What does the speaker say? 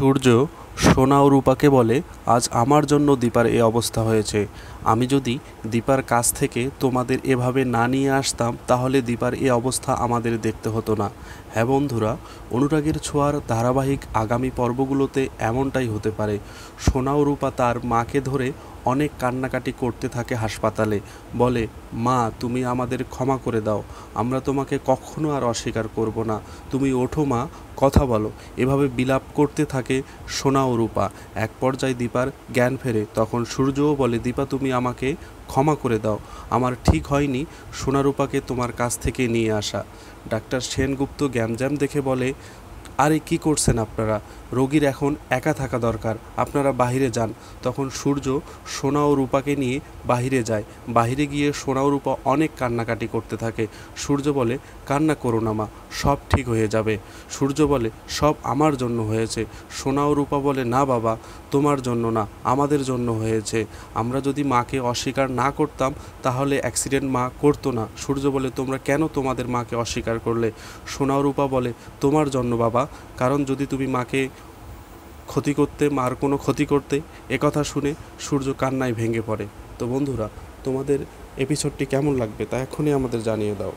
সূর্য সোনা ও রূপাকে বলে আজ আমার জন্য দীপার এ অবস্থা হয়েছে আমি যদি দীপার কাছ থেকে তোমাদের এভাবে না নিয়ে আসতাম তাহলে দীপার এ অবস্থা আমাদের দেখতে হতো না হ্যাঁ বন্ধুরা অনুরাগের ছোঁয়ার ধারাবাহিক আগামী পর্বগুলোতে এমনটাই হতে পারে সোনা ও রূপা তার মাকে ধরে অনেক কান্নাকাটি করতে থাকে হাসপাতালে বলে মা তুমি আমাদের ক্ষমা করে দাও আমরা তোমাকে কখনো আর অস্বীকার করব না তুমি ওঠো মা কথা বলো এভাবে বিলাপ করতে থাকে সোনা ও রূপা এক পর্যায়ে দীপার জ্ঞান ফেরে তখন সূর্যও বলে দীপা তুমি আমাকে ক্ষমা করে দাও আমার ঠিক হয়নি সোনারূপাকে তোমার কাছ থেকে নিয়ে আসা ডাক্তার সেনগুপ্ত গ্যামজ্যাম দেখে বলে আরে কি করছেন আপনারা রোগীর এখন একা থাকা দরকার আপনারা বাহিরে যান তখন সূর্য সোনা ও রূপাকে নিয়ে বাহিরে যায় বাহিরে গিয়ে সোনা ও রূপা অনেক কান্নাকাটি করতে থাকে সূর্য বলে কান্না করো না মা সব ঠিক হয়ে যাবে সূর্য বলে সব আমার জন্য হয়েছে সোনা ও রূপা বলে না বাবা তোমার জন্য না আমাদের জন্য হয়েছে আমরা যদি মাকে অস্বীকার না করতাম তাহলে অ্যাক্সিডেন্ট মা করতো না সূর্য বলে তোমরা কেন তোমাদের মাকে অস্বীকার করলে সোনা রূপা বলে তোমার জন্য বাবা কারণ যদি তুমি মাকে ক্ষতি করতে মার কোনো ক্ষতি করতে একথা শুনে সূর্য কান্নায় ভেঙে পড়ে তো বন্ধুরা তোমাদের এপিসোডটি কেমন লাগবে তা এখনই আমাদের জানিয়ে দাও